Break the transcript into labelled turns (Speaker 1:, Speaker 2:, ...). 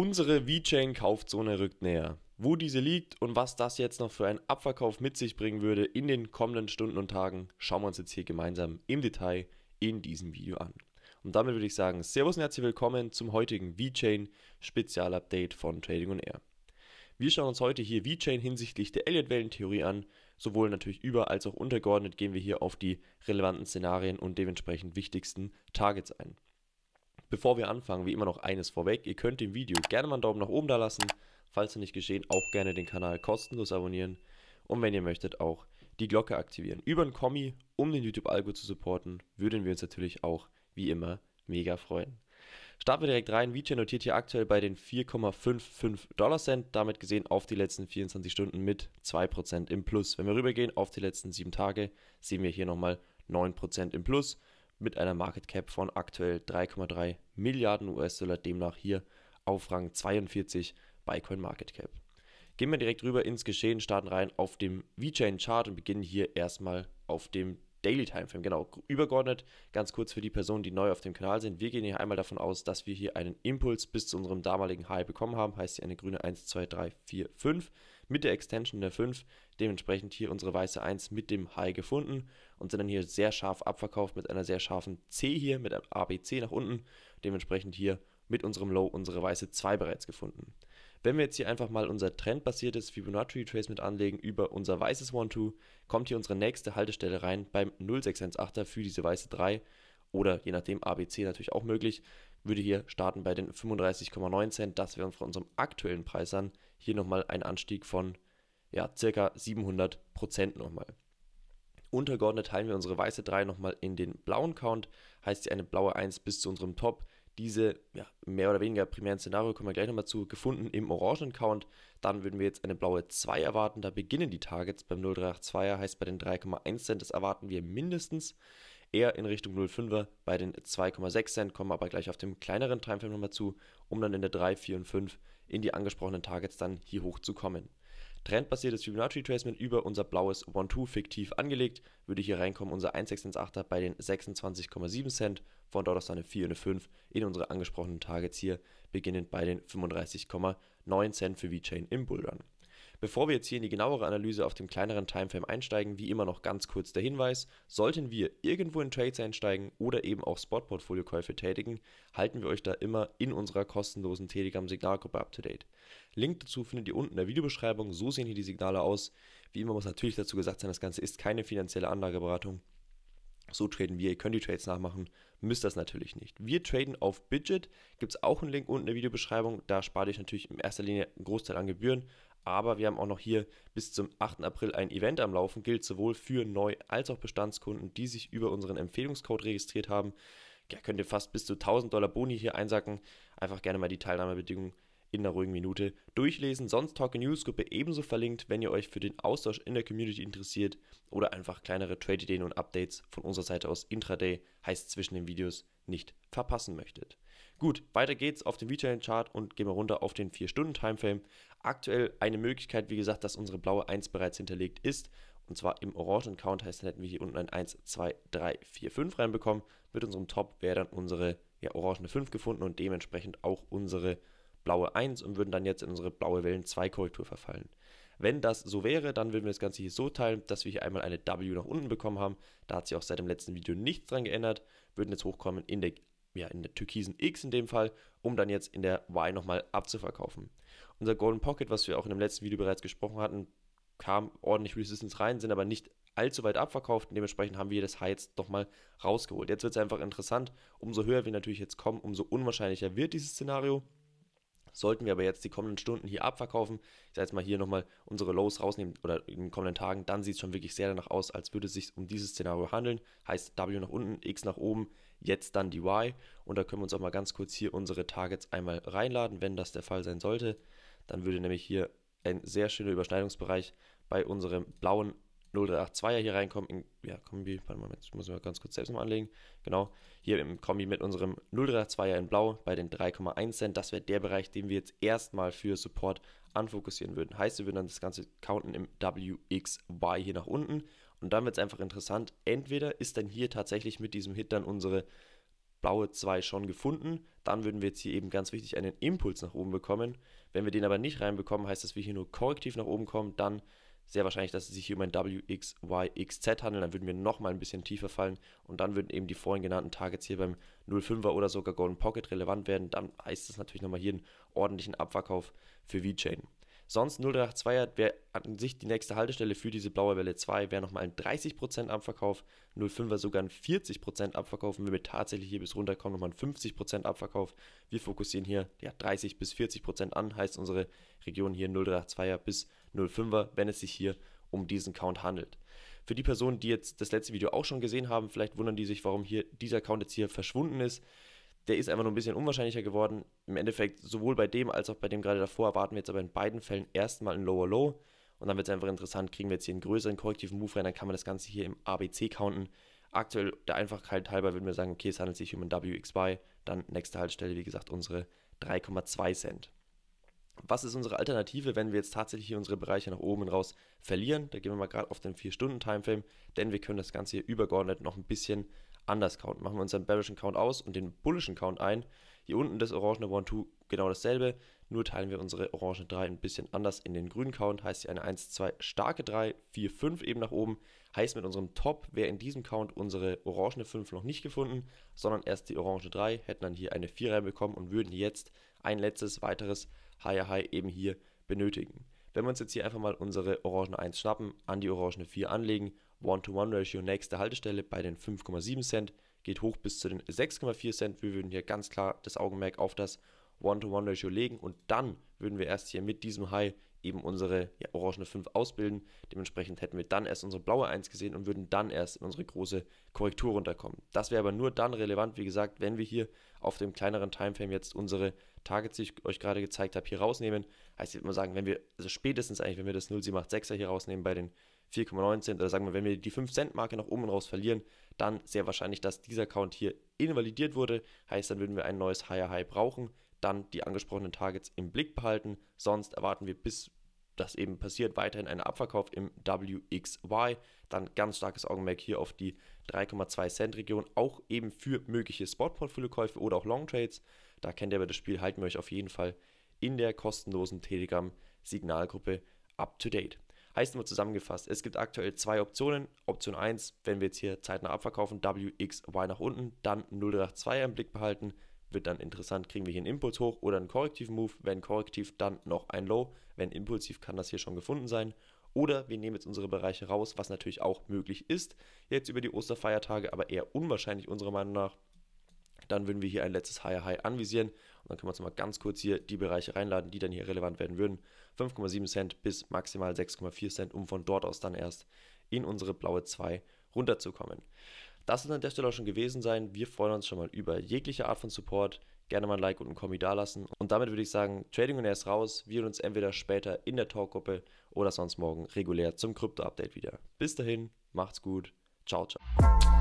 Speaker 1: Unsere VeChain-Kaufzone rückt näher. Wo diese liegt und was das jetzt noch für einen Abverkauf mit sich bringen würde in den kommenden Stunden und Tagen, schauen wir uns jetzt hier gemeinsam im Detail in diesem Video an. Und damit würde ich sagen, Servus und herzlich willkommen zum heutigen VeChain Spezialupdate von Trading on Air. Wir schauen uns heute hier VeChain hinsichtlich der Elliott-Wellentheorie an. Sowohl natürlich über als auch untergeordnet gehen wir hier auf die relevanten Szenarien und dementsprechend wichtigsten Targets ein. Bevor wir anfangen, wie immer noch eines vorweg. Ihr könnt dem Video gerne mal einen Daumen nach oben da lassen. Falls ihr nicht geschehen, auch gerne den Kanal kostenlos abonnieren. Und wenn ihr möchtet, auch die Glocke aktivieren. Über ein Kommi, um den YouTube-Algo zu supporten, würden wir uns natürlich auch, wie immer, mega freuen. Starten wir direkt rein. VJ notiert hier aktuell bei den 4,55 Dollar Cent, damit gesehen auf die letzten 24 Stunden mit 2% im Plus. Wenn wir rübergehen auf die letzten 7 Tage, sehen wir hier nochmal 9% im Plus mit einer Market Cap von aktuell 3,3 Milliarden US-Dollar, demnach hier auf Rang 42 bei CoinMarketCap. Gehen wir direkt rüber ins Geschehen, starten rein auf dem VeChain Chart und beginnen hier erstmal auf dem Daily Timeframe. Genau, übergeordnet, ganz kurz für die Personen, die neu auf dem Kanal sind. Wir gehen hier einmal davon aus, dass wir hier einen Impuls bis zu unserem damaligen High bekommen haben, heißt hier eine grüne 1, 2, 3, 4, 5 mit der Extension der 5. Dementsprechend hier unsere weiße 1 mit dem High gefunden und sind dann hier sehr scharf abverkauft mit einer sehr scharfen C hier, mit einem ABC nach unten. Dementsprechend hier mit unserem Low unsere weiße 2 bereits gefunden. Wenn wir jetzt hier einfach mal unser trendbasiertes Fibonacci Retracement anlegen über unser weißes 1-2, kommt hier unsere nächste Haltestelle rein beim 0618er für diese weiße 3 oder je nachdem ABC natürlich auch möglich würde hier starten bei den 35,9 Cent. Das wäre von unserem aktuellen Preis an hier nochmal ein Anstieg von ja, circa 700 Prozent nochmal. Untergeordnet teilen wir unsere weiße 3 nochmal in den blauen Count, heißt sie eine blaue 1 bis zu unserem Top. Diese ja, mehr oder weniger primären Szenario kommen wir gleich nochmal zu, gefunden im orangen Count. Dann würden wir jetzt eine blaue 2 erwarten, da beginnen die Targets beim 0382er, heißt bei den 3,1 Cent, das erwarten wir mindestens eher in Richtung 0,5er bei den 2,6 Cent, kommen aber gleich auf dem kleineren Timeframe nochmal zu, um dann in der 3, 4 und 5 in die angesprochenen Targets dann hier hoch zu kommen. Trendbasiertes Fibonacci Tracement über unser blaues 1-2 fiktiv angelegt, würde hier reinkommen unser 1,618er bei den 26,7 Cent, von dort aus dann eine 4 und eine 5 in unsere angesprochenen Targets hier, beginnend bei den 35,9 Cent für VeChain im Bullrun. Bevor wir jetzt hier in die genauere Analyse auf dem kleineren Timeframe einsteigen, wie immer noch ganz kurz der Hinweis, sollten wir irgendwo in Trades einsteigen oder eben auch Spot-Portfolio-Käufe tätigen, halten wir euch da immer in unserer kostenlosen Telegram-Signalgruppe up-to-date. Link dazu findet ihr unten in der Videobeschreibung, so sehen hier die Signale aus. Wie immer muss natürlich dazu gesagt sein, das Ganze ist keine finanzielle Anlageberatung. So traden wir, ihr könnt die Trades nachmachen, müsst das natürlich nicht. Wir traden auf Budget, gibt es auch einen Link unten in der Videobeschreibung, da spart ihr natürlich in erster Linie einen Großteil an Gebühren, aber wir haben auch noch hier bis zum 8. April ein Event am Laufen, gilt sowohl für Neu- als auch Bestandskunden, die sich über unseren Empfehlungscode registriert haben. Ja, könnt ihr fast bis zu 1000 Dollar Boni hier einsacken. Einfach gerne mal die Teilnahmebedingungen in einer ruhigen Minute durchlesen. Sonst Talking News Gruppe ebenso verlinkt, wenn ihr euch für den Austausch in der Community interessiert oder einfach kleinere Trade-Ideen und Updates von unserer Seite aus intraday, heißt zwischen den Videos, nicht verpassen möchtet. Gut, weiter geht's auf den VTN-Chart und gehen wir runter auf den 4-Stunden-Timeframe. Aktuell eine Möglichkeit, wie gesagt, dass unsere blaue 1 bereits hinterlegt ist. Und zwar im orangen Count heißt, dann hätten wir hier unten ein 1, 2, 3, 4, 5 reinbekommen. Mit unserem Top wäre dann unsere ja, orangene 5 gefunden und dementsprechend auch unsere blaue 1 und würden dann jetzt in unsere blaue Wellen 2 Korrektur verfallen. Wenn das so wäre, dann würden wir das Ganze hier so teilen, dass wir hier einmal eine W nach unten bekommen haben. Da hat sich auch seit dem letzten Video nichts dran geändert. Würden jetzt hochkommen in der ja, in der türkisen X in dem Fall, um dann jetzt in der Y nochmal abzuverkaufen. Unser Golden Pocket, was wir auch in dem letzten Video bereits gesprochen hatten, kam ordentlich Resistance rein, sind aber nicht allzu weit abverkauft dementsprechend haben wir das High jetzt nochmal rausgeholt. Jetzt wird es einfach interessant, umso höher wir natürlich jetzt kommen, umso unwahrscheinlicher wird dieses Szenario. Sollten wir aber jetzt die kommenden Stunden hier abverkaufen, ich sage jetzt mal hier nochmal unsere Lows rausnehmen oder in den kommenden Tagen, dann sieht es schon wirklich sehr danach aus, als würde es sich um dieses Szenario handeln. Heißt W nach unten, X nach oben, jetzt dann die Y. Und da können wir uns auch mal ganz kurz hier unsere Targets einmal reinladen, wenn das der Fall sein sollte. Dann würde nämlich hier ein sehr schöner Überschneidungsbereich bei unserem blauen 0382er hier reinkommen, in, ja, Kombi, warte mal, jetzt muss ich mal ganz kurz selbst mal anlegen, genau, hier im Kombi mit unserem 0382er in blau bei den 3,1 Cent, das wäre der Bereich, den wir jetzt erstmal für Support anfokussieren würden. Heißt, wir würden dann das Ganze counten im WXY hier nach unten und dann wird es einfach interessant, entweder ist dann hier tatsächlich mit diesem Hit dann unsere blaue 2 schon gefunden. Dann würden wir jetzt hier eben ganz wichtig einen Impuls nach oben bekommen. Wenn wir den aber nicht reinbekommen, heißt das, wir hier nur korrektiv nach oben kommen. Dann sehr wahrscheinlich, dass es sich hier um ein WXYXZ handelt. Dann würden wir nochmal ein bisschen tiefer fallen und dann würden eben die vorhin genannten Targets hier beim 05er oder sogar Golden Pocket relevant werden. Dann heißt es natürlich nochmal hier einen ordentlichen Abverkauf für VeChain. Sonst 082er wäre an sich die nächste Haltestelle für diese blaue Welle 2, wäre nochmal ein 30% Abverkauf, 05er sogar ein 40% Abverkauf und wenn wir tatsächlich hier bis runter kommen, nochmal ein 50% Abverkauf. Wir fokussieren hier ja, 30 bis 40% an, heißt unsere Region hier 082er bis 05er, wenn es sich hier um diesen Count handelt. Für die Personen, die jetzt das letzte Video auch schon gesehen haben, vielleicht wundern die sich, warum hier dieser Count jetzt hier verschwunden ist. Der ist einfach nur ein bisschen unwahrscheinlicher geworden. Im Endeffekt, sowohl bei dem als auch bei dem gerade davor, erwarten wir jetzt aber in beiden Fällen erstmal ein Lower Low. Und dann wird es einfach interessant, kriegen wir jetzt hier einen größeren korrektiven Move rein, dann kann man das Ganze hier im ABC counten. Aktuell der Einfachheit halber würden wir sagen, okay, es handelt sich um ein WXY. Dann nächste Haltestelle, wie gesagt, unsere 3,2 Cent. Was ist unsere Alternative, wenn wir jetzt tatsächlich hier unsere Bereiche nach oben und raus verlieren? Da gehen wir mal gerade auf den 4-Stunden-Timeframe, denn wir können das Ganze hier übergeordnet noch ein bisschen Anders Count. Machen wir unseren Bearischen Count aus und den Bullischen Count ein. Hier unten das orangene 1-2 genau dasselbe, nur teilen wir unsere orange 3 ein bisschen anders in den grünen Count. Heißt hier eine 1, 2, starke 3, 4, 5 eben nach oben. Heißt mit unserem Top wäre in diesem Count unsere orangene 5 noch nicht gefunden, sondern erst die orange 3, hätten dann hier eine 4 reinbekommen und würden jetzt ein letztes weiteres Higher High eben hier benötigen. Wenn wir uns jetzt hier einfach mal unsere orangene 1 schnappen, an die orangene 4 anlegen One-to-One-Ratio nächste Haltestelle bei den 5,7 Cent, geht hoch bis zu den 6,4 Cent. Wir würden hier ganz klar das Augenmerk auf das One-to-One-Ratio legen und dann würden wir erst hier mit diesem High eben unsere ja, orangene 5 ausbilden. Dementsprechend hätten wir dann erst unsere blaue 1 gesehen und würden dann erst in unsere große Korrektur runterkommen. Das wäre aber nur dann relevant, wie gesagt, wenn wir hier auf dem kleineren Timeframe jetzt unsere Targets, die ich euch gerade gezeigt habe, hier rausnehmen. Heißt, ich würde mal sagen, wenn wir, also spätestens eigentlich, wenn wir das 0,786er hier rausnehmen bei den 4,9 Cent oder sagen wir, wenn wir die 5 Cent Marke nach oben und raus verlieren, dann sehr wahrscheinlich, dass dieser Account hier invalidiert wurde. Heißt, dann würden wir ein neues Higher High brauchen, dann die angesprochenen Targets im Blick behalten. Sonst erwarten wir, bis das eben passiert, weiterhin einen Abverkauf im WXY. Dann ganz starkes Augenmerk hier auf die 3,2 Cent Region, auch eben für mögliche Spot-Portfolio-Käufe oder auch Long Trades. Da kennt ihr aber das Spiel, halten wir euch auf jeden Fall in der kostenlosen Telegram-Signalgruppe up to date. Heißt nur zusammengefasst, es gibt aktuell zwei Optionen. Option 1, wenn wir jetzt hier zeitnah abverkaufen, WXY nach unten, dann 082 im Blick behalten. Wird dann interessant, kriegen wir hier einen Impuls hoch oder einen korrektiven Move. Wenn korrektiv, dann noch ein Low. Wenn impulsiv, kann das hier schon gefunden sein. Oder wir nehmen jetzt unsere Bereiche raus, was natürlich auch möglich ist. Jetzt über die Osterfeiertage, aber eher unwahrscheinlich unserer Meinung nach. Dann würden wir hier ein letztes Higher High anvisieren und dann können wir uns mal ganz kurz hier die Bereiche reinladen, die dann hier relevant werden würden. 5,7 Cent bis maximal 6,4 Cent, um von dort aus dann erst in unsere blaue 2 runterzukommen. Das soll an der Stelle auch schon gewesen sein. Wir freuen uns schon mal über jegliche Art von Support. Gerne mal ein Like und ein Kommi dalassen. Und damit würde ich sagen, Trading und erst raus. Wir uns entweder später in der Talkgruppe oder sonst morgen regulär zum Krypto-Update wieder. Bis dahin, macht's gut. Ciao, ciao.